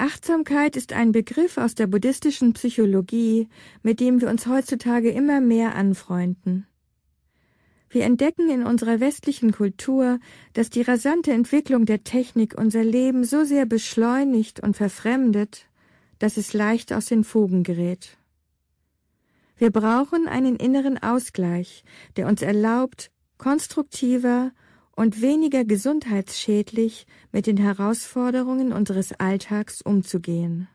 Achtsamkeit ist ein Begriff aus der buddhistischen Psychologie, mit dem wir uns heutzutage immer mehr anfreunden. Wir entdecken in unserer westlichen Kultur, dass die rasante Entwicklung der Technik unser Leben so sehr beschleunigt und verfremdet, dass es leicht aus den Fugen gerät. Wir brauchen einen inneren Ausgleich, der uns erlaubt, konstruktiver und weniger gesundheitsschädlich mit den Herausforderungen unseres Alltags umzugehen.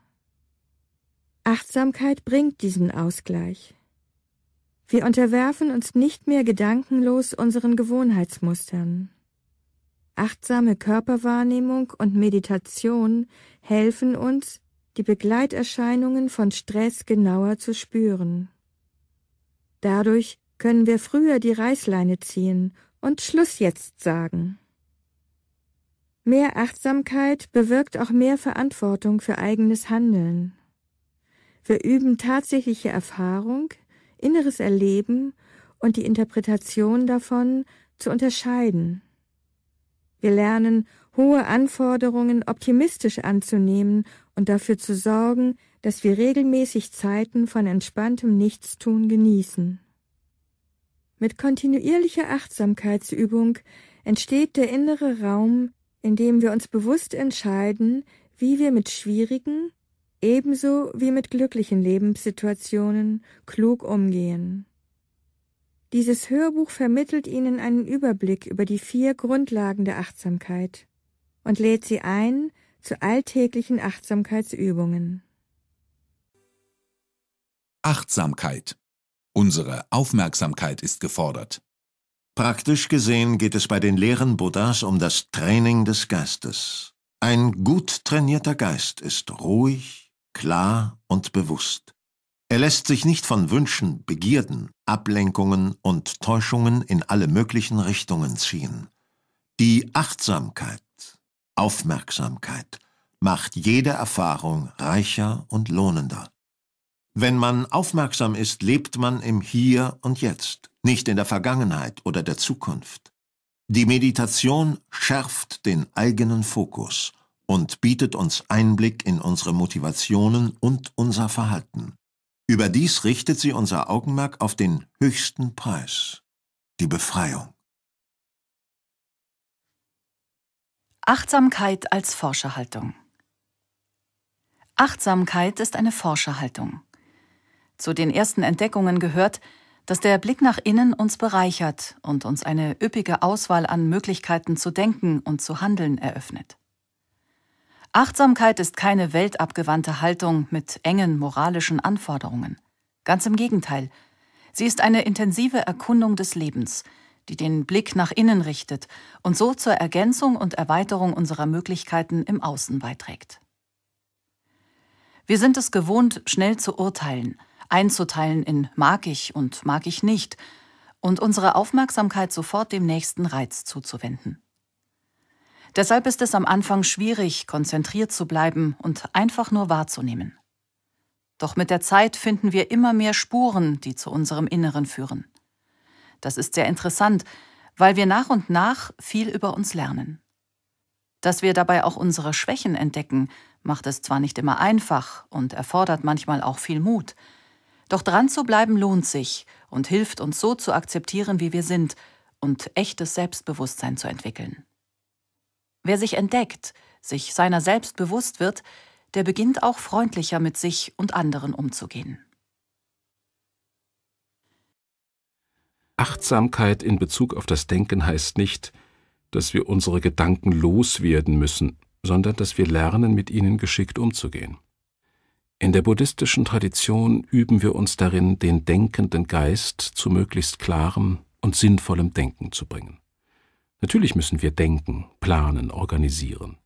Achtsamkeit bringt diesen Ausgleich. Wir unterwerfen uns nicht mehr gedankenlos unseren Gewohnheitsmustern. Achtsame Körperwahrnehmung und Meditation helfen uns, die Begleiterscheinungen von Stress genauer zu spüren. Dadurch können wir früher die Reißleine ziehen und Schluss jetzt sagen. Mehr Achtsamkeit bewirkt auch mehr Verantwortung für eigenes Handeln. Wir üben tatsächliche Erfahrung, inneres Erleben und die Interpretation davon zu unterscheiden. Wir lernen, hohe Anforderungen optimistisch anzunehmen und dafür zu sorgen, dass wir regelmäßig Zeiten von entspanntem Nichtstun genießen. Mit kontinuierlicher Achtsamkeitsübung entsteht der innere Raum, in dem wir uns bewusst entscheiden, wie wir mit schwierigen, ebenso wie mit glücklichen Lebenssituationen klug umgehen. Dieses Hörbuch vermittelt Ihnen einen Überblick über die vier Grundlagen der Achtsamkeit und lädt Sie ein zu alltäglichen Achtsamkeitsübungen. Achtsamkeit Unsere Aufmerksamkeit ist gefordert. Praktisch gesehen geht es bei den Lehren Buddhas um das Training des Geistes. Ein gut trainierter Geist ist ruhig, klar und bewusst. Er lässt sich nicht von Wünschen, Begierden, Ablenkungen und Täuschungen in alle möglichen Richtungen ziehen. Die Achtsamkeit, Aufmerksamkeit macht jede Erfahrung reicher und lohnender. Wenn man aufmerksam ist, lebt man im Hier und Jetzt, nicht in der Vergangenheit oder der Zukunft. Die Meditation schärft den eigenen Fokus und bietet uns Einblick in unsere Motivationen und unser Verhalten. Überdies richtet sie unser Augenmerk auf den höchsten Preis, die Befreiung. Achtsamkeit als Forscherhaltung Achtsamkeit ist eine Forscherhaltung zu den ersten Entdeckungen gehört, dass der Blick nach innen uns bereichert und uns eine üppige Auswahl an Möglichkeiten zu denken und zu handeln eröffnet. Achtsamkeit ist keine weltabgewandte Haltung mit engen moralischen Anforderungen. Ganz im Gegenteil, sie ist eine intensive Erkundung des Lebens, die den Blick nach innen richtet und so zur Ergänzung und Erweiterung unserer Möglichkeiten im Außen beiträgt. Wir sind es gewohnt, schnell zu urteilen – einzuteilen in mag ich und mag ich nicht und unsere Aufmerksamkeit sofort dem nächsten Reiz zuzuwenden. Deshalb ist es am Anfang schwierig, konzentriert zu bleiben und einfach nur wahrzunehmen. Doch mit der Zeit finden wir immer mehr Spuren, die zu unserem Inneren führen. Das ist sehr interessant, weil wir nach und nach viel über uns lernen. Dass wir dabei auch unsere Schwächen entdecken, macht es zwar nicht immer einfach und erfordert manchmal auch viel Mut, doch dran zu bleiben lohnt sich und hilft uns so zu akzeptieren, wie wir sind und echtes Selbstbewusstsein zu entwickeln. Wer sich entdeckt, sich seiner selbst bewusst wird, der beginnt auch freundlicher mit sich und anderen umzugehen. Achtsamkeit in Bezug auf das Denken heißt nicht, dass wir unsere Gedanken loswerden müssen, sondern dass wir lernen, mit ihnen geschickt umzugehen. In der buddhistischen Tradition üben wir uns darin, den denkenden Geist zu möglichst klarem und sinnvollem Denken zu bringen. Natürlich müssen wir denken, planen, organisieren.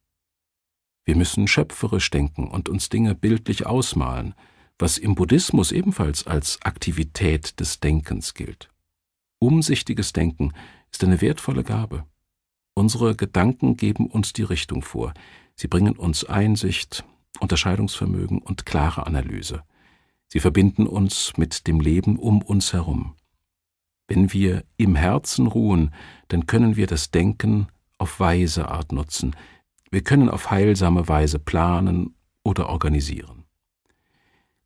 Wir müssen schöpferisch denken und uns Dinge bildlich ausmalen, was im Buddhismus ebenfalls als Aktivität des Denkens gilt. Umsichtiges Denken ist eine wertvolle Gabe. Unsere Gedanken geben uns die Richtung vor, sie bringen uns Einsicht, Unterscheidungsvermögen und klare Analyse. Sie verbinden uns mit dem Leben um uns herum. Wenn wir im Herzen ruhen, dann können wir das Denken auf weise Art nutzen. Wir können auf heilsame Weise planen oder organisieren.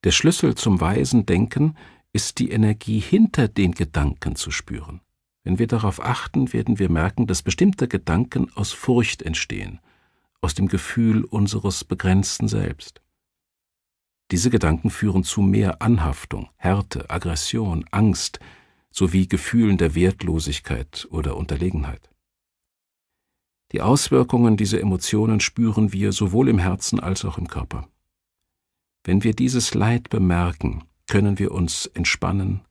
Der Schlüssel zum weisen Denken ist die Energie hinter den Gedanken zu spüren. Wenn wir darauf achten, werden wir merken, dass bestimmte Gedanken aus Furcht entstehen – aus dem Gefühl unseres begrenzten Selbst. Diese Gedanken führen zu mehr Anhaftung, Härte, Aggression, Angst sowie Gefühlen der Wertlosigkeit oder Unterlegenheit. Die Auswirkungen dieser Emotionen spüren wir sowohl im Herzen als auch im Körper. Wenn wir dieses Leid bemerken, können wir uns entspannen,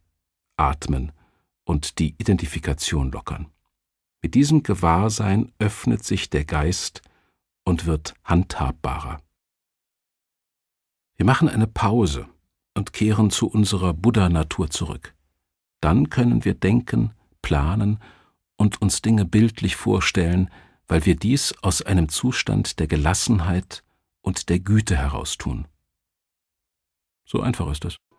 atmen und die Identifikation lockern. Mit diesem Gewahrsein öffnet sich der Geist und wird handhabbarer. Wir machen eine Pause und kehren zu unserer Buddha-Natur zurück. Dann können wir denken, planen und uns Dinge bildlich vorstellen, weil wir dies aus einem Zustand der Gelassenheit und der Güte heraus tun. So einfach ist es.